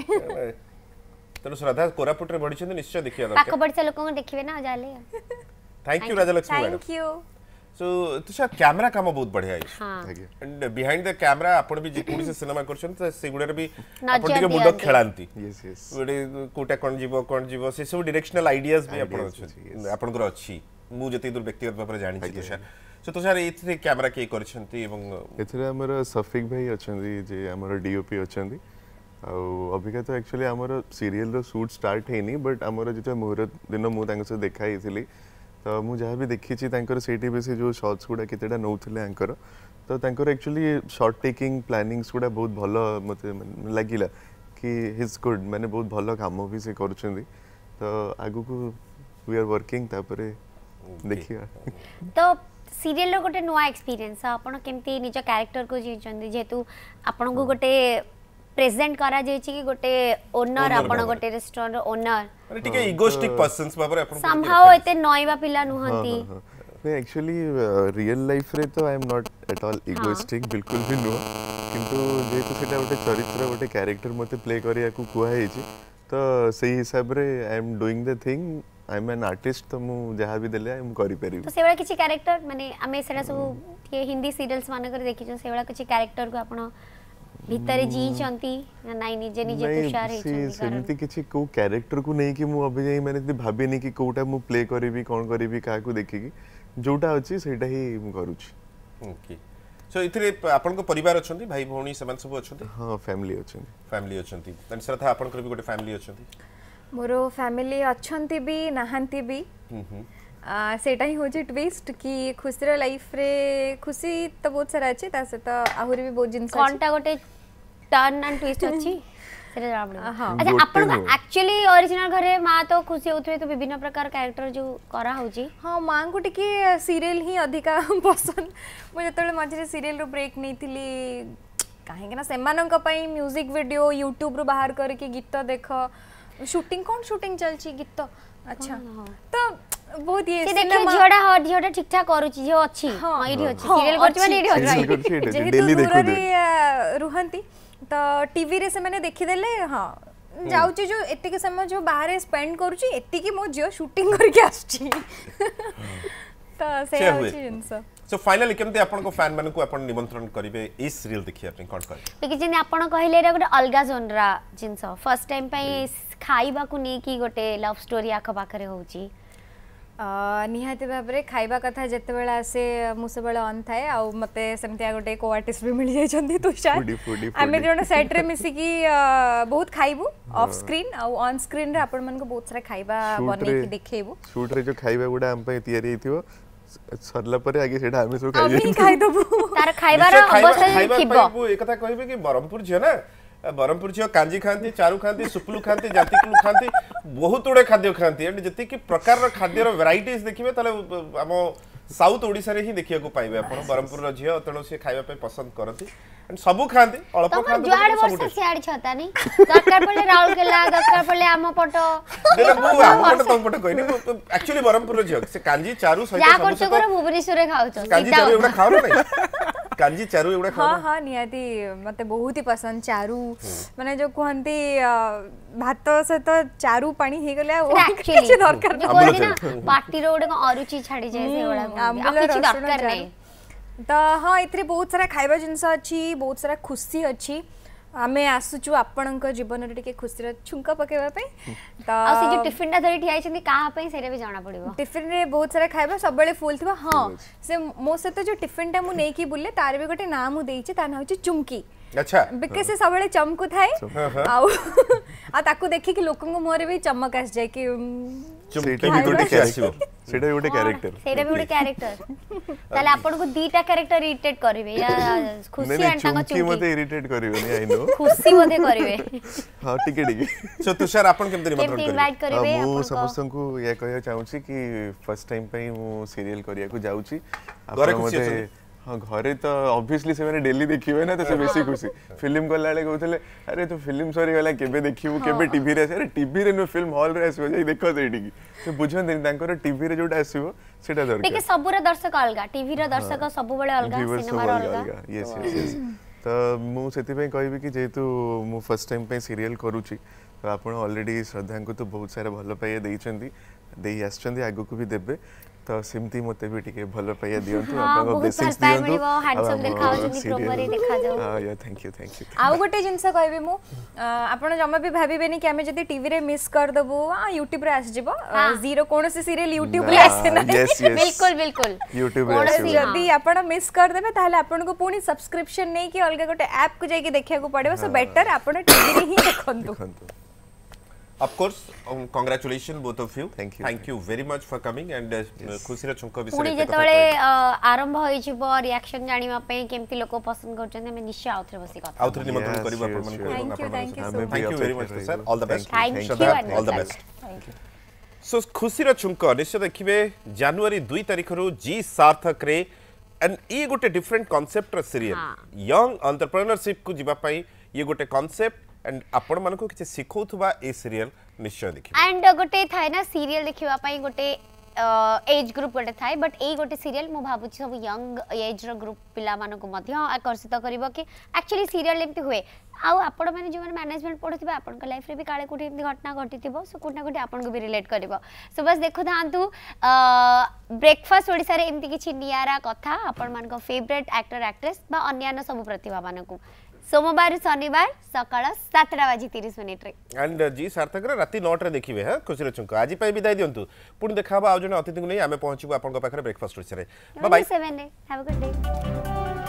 ତେଣୁ ଶ୍ରଦ୍ଧା କୋରାପୁଟରେ ବଢ଼ିଛନ୍ତି ନିଶ୍ଚୟ thank you thank you so Tushar camera काम बहुत बढ़िया है एंड बिहाइंड द कैमरा आपण भी जे कोणी सिनेमा करछन त से गुडर भी आपण के मुंड खेलांती यस यस गुडे कोटा कोन जीवो कोन जीवो से सब डायरेक्शनल आइडियाज भी आपण अछि आपण को अछि मु जति दूर व्यक्तिगत भाବରେ जानि छी तुषार सो तुषार एथरे कैमरा के करछंती एवं एथरे हमर सफिक भाई अछंती जे हमर डीओपी अछंती ଆଉ ଅବିକା ତ ଆକ୍ଚୁଆଲି ଆମର ସିରିଏଲ୍ର ସୁଟ୍ ଷ୍ଟାର୍ଟ ହେଇନି ବଟ୍ ଆମର ଯେତେବେଳେ ମୁହୂର୍ତ୍ତ ଦିନ ମୁଁ ତାଙ୍କ ସହିତ ଦେଖା ହେଇଥିଲି ତ ମୁଁ ଯାହା ବି ଦେଖିଛି ତାଙ୍କର ସେଇଠି ବେଶୀ ଯେଉଁ ସର୍ଟସ୍ ଗୁଡ଼ା କେତେଟା ନେଉଥିଲେ ଆଙ୍କର ତ ତାଙ୍କର ଆକ୍ଚୁଆଲି ସର୍ଟ ଟେକିଂ ପ୍ଲାନିଂସ୍ ଗୁଡ଼ା ବହୁତ ଭଲ ମୋତେ ଲାଗିଲା କି ହିଜ୍ ଗୁଡ୍ ମାନେ ବହୁତ ଭଲ କାମ ବି ସେ କରୁଛନ୍ତି ତ ଆଗକୁ वी आर वर्किंग तापरे देखिया तो सीरियल रो गोटे नुवा एक्सपीरियंस आपण केमती निज कैरेक्टर को जीचंदी जेतु आपण को गोटे प्रेजेंट करा जे जाइछि कि गोटे ओनर आपण गोटे रेस्टोरेंट ओनर माने है इगोस्टिक पर्सन्स बापर आपण समहाउ एते नइबा पिला नुहंती नहीं एक्चुअली रियल लाइफ रे तो I am not at all egoistic बिल्कुल भी नो किंतु जेहेतु सेटा गोटे चरित्र गोटे कैरेक्टर मते प्ले करिया को कुआ हे हेछि तो सही हिसाब रे I am doing the thing I am an artist तो मु जहा भी देले आई एम करि परि तो सेवला किछि कैरेक्टर माने आमे सेटा सब हिंदी सीरियल्स माने कर देखि देखिछो सेवला किछि कैरेक्टर को आपनो ଭିତରେ ଜିଇଛନ୍ତି ନା ନାଇଁ ନିଜେ ନିଜେ ତୁଷାର ହେଇଛନ୍ତି ସେମିତି କିଛି କୋଉ କ୍ୟାରେକ୍ଟରକୁ ନେଇକି ମୁଁ ଅବି ଯାଇ ମାନେ ଭାବିନି କି କୋଉଟା ମୁଁ ପ୍ଲେ କରିବି କ'ଣ କରିବି କାହାକୁ ଦେଖିକି ଯୋଉଟା ଅଛି ସେଇଟା ହିଁ ମୁଁ କରୁଛି ଓକେ ସୋ ଏଥିରେ ଆପଣଙ୍କ ପରିବାର ଅଛନ୍ତି ଭାଇ ଭଉଣୀ ସେମାନେ ସବୁ ଅଛନ୍ତି ହଁ ଫ୍ୟାମିଲି ଅଛନ୍ତି ଫ୍ୟାମିଲି ଅଛନ୍ତି ଶ୍ରଦ୍ଧା ଆପଣଙ୍କର ବି ଗୋଟେ ଫ୍ୟାମିଲି ଅଛନ୍ତି ମୋର ଫ୍ୟାମିଲି ଅଛନ୍ତି ବି ନାହାନ୍ତି ବି ସେଇଟା ହିଁ ହେଉଛି ଟ୍ୱିଷ୍ଟ କି ଖୁସିର ଲାଇଫ୍ରେ ଖୁସି ତ ବହୁତ ସାରା ଅଛି ତା ସହିତ ଆହୁରି ବି ବହୁତ ଜିନିଷ କ'ଣଟା ଗୋଟେ ଟର୍ନ ଆଣ୍ଡ ଟ୍ୱିଷ୍ଟ ଅଛି ସେଟା ଜଣାପଡ଼ିବ ଆଚ୍ଛା ଆପଣଙ୍କ ଆକ୍ଚୁଆଲି ଅରିଜିନାଲ ଘରେ ମା ତ ଖୁସି ହେଉଥିବେ ତ ବିଭିନ୍ନ ପ୍ରକାର କ୍ୟାରେକ୍ଟର ଯେଉଁ କରାହେଉଛି ହଁ ମାଆଙ୍କୁ ଟିକେ ସିରିଏଲ ହିଁ ଅଧିକା ପସନ୍ଦ ମୁଁ ଯେତେବେଳେ ମଝିରେ ସିରିଏଲରୁ ବ୍ରେକ୍ ନେଇଥିଲି କାହିଁକିନା ସେମାନଙ୍କ ପାଇଁ ମ୍ୟୁଜିକ୍ ଭିଡ଼ିଓ ୟୁଟ୍ୟୁବରୁ ବାହାର କରିକି ଗୀତ ଦେଖ ସୁଟିଂ କ'ଣ ସୁଟିଂ ଚାଲିଛି ଗୀତ ଆଚ୍ଛା ତ ବହୁତ ଇଏ ଦେଖେ ଝିଅଟା ହଁ ଝିଅଟା ଠିକ ଠାକ କରୁଛି ଝିଅ ଅଛି ହଁ ଏଇଠି ଅଛି ସିରିଏଲ କରୁଛି ମାନେ ଏଇଠି ଅଛି ଯେହେତୁ ଦୂରରେ ରୁହନ୍ତି ତ ଟିଭିରେ ସେମାନେ ଦେଖିଦେଲେ ହଁ ଯାଉଛି ଯୋଉ ଏତିକି ସମୟ ଯୋଉ ବାହାରେ ସ୍ପେଣ୍ଡ କରୁଛି ଏତିକି ମୋ ଝିଅ ସୁଟିଂ କରିକି ଆସୁଛି ତ ସେଇଆ ହଉଛି ଜିନିଷ सो फाइनली केमते आपन को फैन मन को आपन निमंत्रण करिवे ए सीरियल देखिया पे कोन कर लेकिन जेन आपन कहले रे गोटे अलगा जोनरा जिंस फर्स्ट टाइम पई खाइबा को नेकी गोटे लव स्टोरी आख पाखरे होउची ନିହାତି ଭାବରେ ଖାଇବା କଥା ଯେତେବେଳେ ଆସେ ମୁଁ ସେବେଳେ ଅନ୍ ଥାଏ ଆଉ ମୋତେ ସେମିତିଆ ଗୋଟେ କୋ ଆର୍ଟିଷ୍ଟ ବି ମିଳିଯାଇଛନ୍ତି ତୁଷାର ଆମେ ଦୁଇ ଜଣ ସେଟ୍ରେ ମିଶିକି ବହୁତ ଖାଇବୁ ଅଫ୍ ସ୍କ୍ରିନ୍ ଆଉ ଅନ୍ ସ୍କ୍ରିନ୍ରେ ଆପଣମାନଙ୍କୁ ବହୁତ ସାରା ଖାଇବା ବନେଇକି ଦେଖେଇବୁ ସୁଟ୍ରେ ଯେଉଁ ଖାଇବା ଗୁଡ଼ା ଆମ ପାଇଁ ତିଆରି ହେଇଥିବ ସରିଲା ପରେ ଆଗେ ସେଇଟା ଆମେ ସବୁ ଖାଇଦେବୁ ତାର ଖାଇବାର ଅବସ୍ଥା ଥିବ ଏକଥା କହିବେ କି ବ୍ରହ୍ମପୁର ଝିଅ ନା ब्रह्मपुर झील कांजी खाती चारू खाती सुपलु खाती जातिकुलु खाती बहुत गुड़े खाद्य खाती एंड जी प्रकार खाद्यर भेरइट देखिए आम साउथ ओडा ही देखा पाइबे ब्रह्मपुर झील तेणु सी खाया पसंद करती सबु खांदे अल्प खांदे जुआड बसे सियाड छता नै दरकार पले राहुल केला दरकार पले आमो पटो पटो तुम पटो कहिनी एक्चुअली बरमपुर रे जक से कांजी चारू सहित या करछो कर भुवनेश्वर रे खाउछो कांजी चारू एउटा खाउ नै କାଞ୍ଜି ଚାରୁ ଏଗୁଡା ହଁ ହଁ ନିହାତି ମୋତେ ବହୁତ ହି ପସନ୍ଦ ଚାରୁ ମାନେ ଯୋଉ କୁହନ୍ତି ଭାତ ସହିତ ଚାରୁ ପାଣି ହେଇଗଲେ ଆଉ କିଛି ଦରକାର ନାହିଁ ପାଟିର ଗୋଟେ ଅରୁଚି ଛାଡ଼ିଯାଏ ସେଗୁଡା କିଛି ଦରକାର ନାହିଁ ତ ହଁ ଏଥିରେ ବହୁତ ସାରା ଖାଇବା ଜିନିଷ ଅଛି ବହୁତ ସାରା ଖୁସି ଅଛି ଆମେ ଆସୁଛୁ ଆପଣଙ୍କ ଜୀବନରେ ଟିକେ ଖୁସିର ଛୁଙ୍କ ପକାଇବା ପାଇଁ ତ ଆଉ ସେ ଯୋଉ ଟିଫିନଟା ଧରି ଠିଆ ହେଇଛନ୍ତି କାହା ପାଇଁ ସେଇଟା ବି ଜଣା ପଡ଼ିବ ଟିଫିନରେ ବହୁତ ସାରା ଖାଇବା ସବୁବେଳେ ଫୁଲ୍ ଥିବ ହଁ ସେ ମୋ ସହିତ ଯୋଉ ଟିଫିନଟା ମୁଁ ନେଇକି ବୁଲେ ତାର ବି ଗୋଟେ ନାଁ ମୁଁ ଦେଇଛି ତା ନାଁ ହେଉଛି ଚୁମ୍କି ଆଚ୍ଛା ବିକଜ ସେ ସବୁବେଳେ ଚମକୁ ଥାଏ ଆଉ ଆଉ ତାକୁ ଦେଖିକି ଲୋକଙ୍କ ମୁହଁରେ ବି ଚମକ ଆସିଯାଏ କି ସେଇଟା ବି ଗୋଟେ କ୍ୟାରେକ୍ଟର ସେଇଟା ବି ଗୋଟେ କ୍ୟାରେକ୍ଟର ସେଇଟା ବି ଗୋଟେ କ୍ୟାରେକ୍ଟର ତାହେଲେ ଆପଣଙ୍କୁ ଦିଟା କ୍ୟାରେକ୍ଟର ଇରିଟେଟ୍ କରିବେ ୟା ଖୁସି ଆଣ୍ଡ ତାଙ୍କ ଚୁମକି ମୋତେ ଇରିଟେଟ୍ କରିବେନି ଆଇ ନୋ ଖୁସି ମୋତେ କରିବେ ହଁ ଟିକେ ଟିକେ ସୋ ତୁଷାର ଆପଣ କେମିତି ନିମନ୍ତ୍ରଣ କରିବେ ମୁଁ ସମସ୍ତଙ୍କୁ ଏହା କହିବାକୁ ଚାହୁଁଛି କି ଫର୍ଷ୍ଟ ଟାଇମ ପାଇଁ ମୁଁ ସିରିଏଲ କରିବାକୁ ଯାଉଛି ଆପଣ ମୋତେ हाँ घरे तो ऑब्वियसली से मैंने डेली देखी ना तो से बेसी खुशी फिल्म कला बेले कहते अरे तो फिल्म सरी गला केबे देखिबु केबे टीवी हाँ। रे अरे टीवी रे नु फिल्म हॉल रे आसीबो जाई देखो सेठी की से तो बुझंदिन तांकर टीवी रे जोटा आसीबो सेटा दर्शक अलग टीवी रे दर्शक सब बेले सिनेमा रे यस यस यस तो मु सेति पे कि जेतु मु फर्स्ट टाइम पे सीरियल तो आपण ऑलरेडी श्रद्धा को तो बहुत सारा भल पाइए देइचंदी देई आगु को भी देबे ତ ସେମିତି ମୋତେ ବି ଟିକେ ଭଲ ପାଇବା ଦିଅନ୍ତୁ ଆପଣଙ୍କ ବ୍ଲେସିଂସ୍ ଦିଅନ୍ତୁ ହ୍ୟାଣ୍ଡସମ୍ ଦେଖାଯାଉଛନ୍ତି ପ୍ରୋମୋରେ ଦେଖାଯାଉ ୟା ଥ୍ୟାଙ୍କ ୟୁ ଥ୍ୟାଙ୍କ ୟୁ ଆଉ ଗୋଟେ ଜିନିଷ କହିବି ମୁଁ ଆପଣ ଜମା ବି ଭାବିବେନି କି ଆମେ ଯଦି ଟିଭିରେ ମିସ୍ କରିଦେବୁ ୟୁଟ୍ୟୁବରେ ଆସିଯିବ ଜିରୋ କୌଣସି ସିରିଏଲ୍ ୟୁଟ୍ୟୁବରେ ଆସେ ନାହିଁ ବିଲକୁଲ ବିଲକୁଲ ୟୁଟ୍ୟୁବରେ ଯଦି ଆପଣ ମିସ୍ କରିଦେବେ ତାହେଲେ ଆପଣଙ୍କୁ ପୁଣି ସବସ୍କ୍ରିପ୍ସନ୍ ନେଇକି ଅଲଗା ଗୋଟେ ଆପ୍କୁ ଯାଇକି ଦେଖିବାକୁ ପଡ଼ିବ ସୋ ବେଟର୍ ଆପଣ ଟିଭିରେ ହିଁ ଦେଖନ୍ତୁ ଦେଖନ୍ତୁ Of course, um, congratulations both of you. Thank you. Thank you very much for coming and ଖୁସିର ଛୁଙ୍କ ବିଷୟରେ ପୁଣି ଯେତେବେଳେ ଆରମ୍ଭ ହୋଇଯିବ ରିଆକ୍ସନ ଜାଣିବା ପାଇଁ କେମିତି ଲୋକ ପସନ୍ଦ କରୁଛନ୍ତି ଆମେ ନିଶ୍ଚୟ ଆଉଥରେ ବସି କଥା ଆଉଥରେ ନିମନ୍ତ୍ରଣ କରିବା ଆପଣମାନଙ୍କୁ ଆପଣମାନଙ୍କୁ thank you very much sir all the best all the best so ଖୁସିର ଛୁଙ୍କ ନିଶ୍ଚୟ ଦେଖିବେ ଜାନୁଆରୀ ଦୁଇ ତାରିଖରୁ ଜି ସାର୍ଥକରେ ଇଏ ଗୋଟେ ଡିଫରେଣ୍ଟ କନସେପ୍ଟର ସିରିଏଲ୍ ୟଙ୍ଗ ଅଣ୍ଟରପ୍ରେନରସିପ୍କୁ ଯିବା ପାଇଁ ଇଏ ଗୋଟେ କନସେପ୍ଟ एंड आपण मानकु किछ सिखौथुबा ए सीरियल निश्चय देखिबे एंड गोटे थाय ना सीरियल देखिबा पई गोटे एज ग्रुप गोटे थाए बट यही गोटे सीरियल मु भावुची सब यंग एज रो ग्रुप पिला मानकु मध्य आकर्षित करिवो कि एक्चुअली सीरियल एमति हुए आउ आपण माने जो माने मैनेजमेंट पढुथिबे आपण का लाइफ रे भी काले कोठी घटना घटिथिबो सो कोठना कोठी आपण को भी रिलेट करिवो सो बस देखु थांतु ब्रेकफास्ट ओडिसा रे एमति किछि नियारा कथा आपण मानको फेवरेट एक्टर एक्ट्रेस बा अन्यान्य सब प्रतिभा मानकु सोमवार शनिवार सका सतटा बाजी तीस मिनिट्रे एंड uh, जी सार्थक रात नौटे देखिए हाँ खुशी छुंक आज विदाय दिंतु पुणी देखा आज आऊ जण अतिथी आम्ही पहुंचू आपण पाखे ब्रेकफास्ट विषय में